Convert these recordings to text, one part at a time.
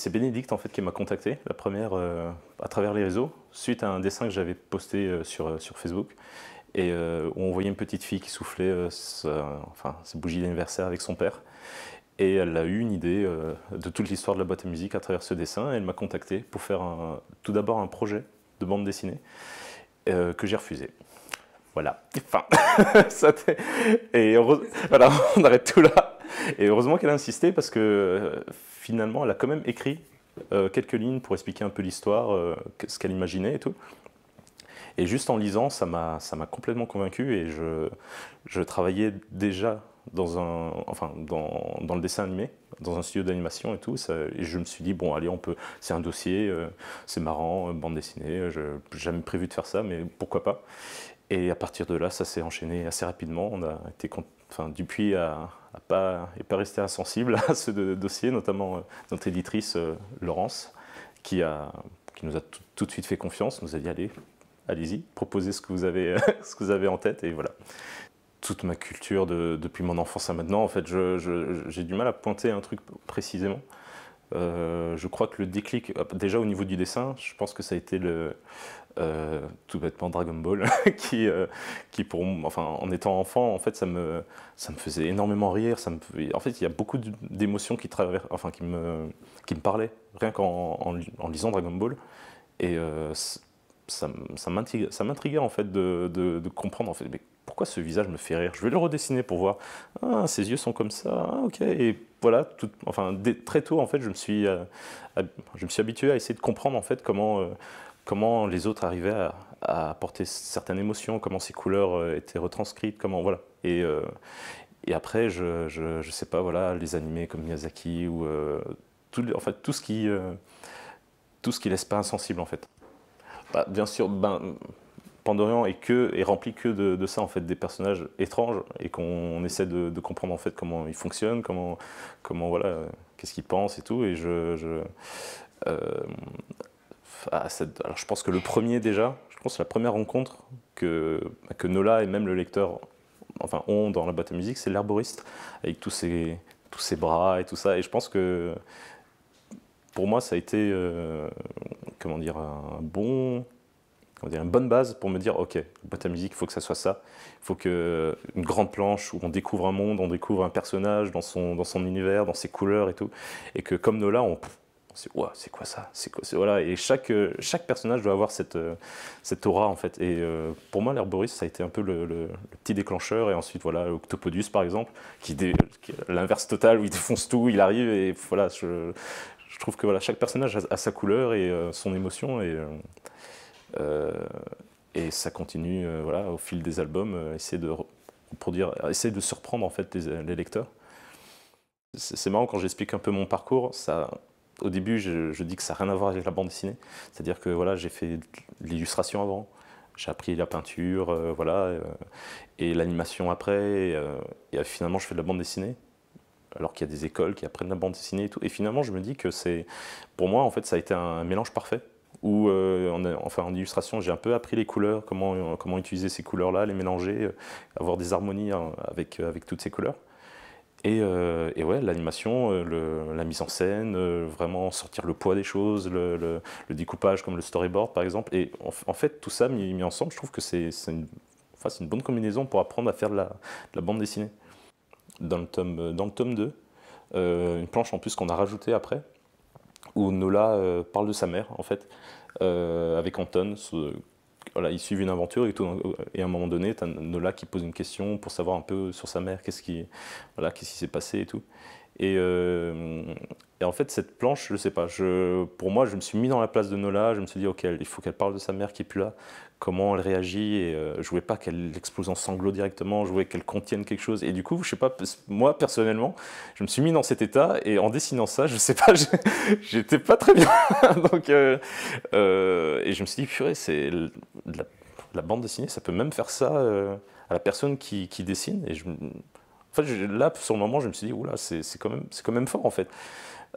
c'est Bénédicte en fait qui m'a contacté, la première euh, à travers les réseaux, suite à un dessin que j'avais posté euh, sur, euh, sur Facebook, et où on voyait une petite fille qui soufflait enfin, ses bougies d'anniversaire avec son père. Et elle a eu une idée de toute l'histoire de la boîte à musique à travers ce dessin, et elle m'a contacté pour faire tout d'abord un projet de bande dessinée que j'ai refusé. Voilà. Enfin, et voilà, on arrête tout là. Et heureusement qu'elle a insisté parce que euh, finalement, elle a quand même écrit euh, quelques lignes pour expliquer un peu l'histoire, euh, ce qu'elle imaginait et tout. Et juste en lisant, ça m'a complètement convaincu et je, je travaillais déjà dans, un, enfin, dans, dans, le dessin animé, dans un studio d'animation et tout. et je me suis dit, bon, allez, on peut, c'est un dossier, c'est marrant, bande dessinée, je jamais prévu de faire ça, mais pourquoi pas. Et à partir de là, ça s'est enchaîné assez rapidement. On a été enfin, Dupuis a, pas, est pas resté insensible à ce dossier, notamment euh, notre éditrice euh, Laurence, qui, a, qui nous a tout, de suite fait confiance, nous a dit allez, allez-y, proposez ce que, vous avez, ce que vous avez en tête, et voilà. Toute ma culture depuis mon enfance à maintenant, en fait, j'ai du mal à pointer un truc précisément. Euh, je crois que le déclic, déjà au niveau du dessin, je pense que ça a été le, euh, tout bêtement Dragon Ball, qui, euh, qui pour, enfin, en étant enfant, en fait, ça me, ça me faisait énormément rire. Ça me, en fait, il y a beaucoup d'émotions qui, travers, enfin, qui, me, qui me parlaient, rien qu'en en, lisant Dragon Ball. Et euh, ça ça, ça m'intriguait en fait de, de, comprendre en fait, mais pourquoi ce visage me fait rire Je vais le redessiner pour voir. Ah, ses yeux sont comme ça, ah, ok. Et voilà, enfin, très tôt, en fait, je me, suis, je me suis habitué à essayer de comprendre en fait comment comment les autres arrivaient à, apporter certaines émotions, comment ces couleurs euh, étaient retranscrites, comment voilà. Et, euh, après, je, ne sais pas, voilà, les animés comme Miyazaki ou euh, tout, en fait tout ce qui ne tout ce qui laisse pas insensible en fait. Bah, bien sûr, ben, Pandorian est que est rempli que de, ça en fait, des personnages étranges et qu'on essaie de, comprendre en fait comment ils fonctionnent, comment voilà, qu'est-ce qu'ils pensent et tout. Et je, alors je pense que le premier déjà, je pense que la première rencontre que, que Nola et même le lecteur enfin, ont dans la boîte à musique, c'est l'herboriste, avec tous ses, tous ses bras et tout ça. Et je pense que pour moi, ça a été euh, comment dire, un bon, comment dire, une bonne base pour me dire, ok, la boîte à musique, il faut que ça soit ça. Il faut que une grande planche où on découvre un monde, on découvre un personnage dans son, dans son univers, dans ses couleurs et tout. Et que comme Nola, on c'est ouais, c'est quoi ça C'est quoi voilà et chaque euh, chaque personnage doit avoir cette euh, cette aura en fait et euh, pour moi l'herboriste ça a été un peu le, petit déclencheur et ensuite voilà Octopodus par exemple qui, l'inverse total où il défonce tout, il arrive et voilà je, je trouve que voilà chaque personnage a, sa couleur et son émotion et et ça continue voilà au fil des albums essayer de essayer de surprendre en fait les, les lecteurs c'est marrant quand j'explique un peu mon parcours, ça, au début, je, dis que ça n'a rien à voir avec la bande dessinée. C'est-à-dire que voilà, j'ai fait l'illustration avant, j'ai appris la peinture, euh, voilà, euh, et l'animation après. Et, euh, finalement, je fais de la bande dessinée, alors qu'il y a des écoles qui apprennent la bande dessinée et tout. Et finalement, je me dis que c'est, pour moi, en fait, ça a été un mélange parfait. Où, en, enfin, en illustration, j'ai un peu appris les couleurs, comment, comment utiliser ces couleurs-là, les mélanger, avoir des harmonies hein, avec, avec toutes ces couleurs. Euh, et, ouais, l'animation, euh, la mise en scène, euh, vraiment sortir le poids des choses, le, découpage comme le storyboard par exemple. Et en, fait, tout ça mis, ensemble, je trouve que c'est une, bonne combinaison pour apprendre à faire de la, bande dessinée. Dans le tome, dans le tome 2, une planche en plus qu'on a rajoutée après, où Nola parle de sa mère, en fait, avec Anton, voilà, ils suivent une aventure et, tout, hein, euh, et à un moment donné, tu as Nola qui pose une question pour savoir un peu sur sa mère, qu'est-ce qui voilà, qui s'est passé et tout. Et, euh, et, en fait, cette planche, je sais pas, je, pour moi, je me suis mis dans la place de Nola, je me suis dit, ok, il faut qu'elle parle de sa mère qui est plus là, comment elle réagit, et euh, je voulais pas qu'elle explose en sanglots directement, je voulais qu'elle contienne quelque chose. Et du coup, je sais pas, moi, personnellement, je me suis mis dans cet état, et en dessinant ça, je sais pas, j'étais pas très bien. Donc, et je me suis dit, purée, c'est la, bande dessinée, ça peut même faire ça euh, à la personne qui, dessine. Et je, en fait, là, sur le moment, je me suis dit, là c'est quand, même, quand même fort, en fait.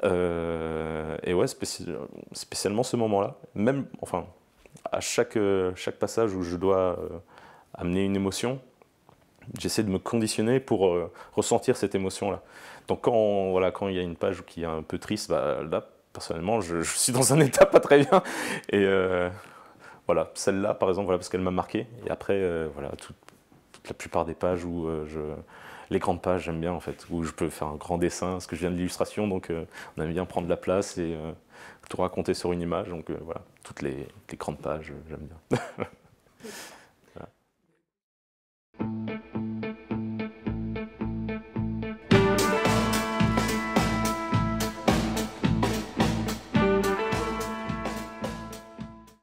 Euh, et ouais, spécialement ce moment-là. Même, enfin, à chaque, euh, chaque passage où je dois amener une émotion, j'essaie de me conditionner pour ressentir cette émotion-là. Donc quand, voilà, quand il y a une page qui est un peu triste, bah, là, personnellement, je, suis dans un état pas très bien. Et, voilà, celle-là, par exemple, voilà, parce qu'elle m'a marqué. Et après, euh, voilà, toute, la plupart des pages où euh, je. Les grandes pages, j'aime bien, en fait, où je peux faire un grand dessin, parce que je viens de l'illustration, donc euh, on aime bien prendre la place et tout raconter sur une image. Donc voilà, toutes les grandes pages, j'aime bien.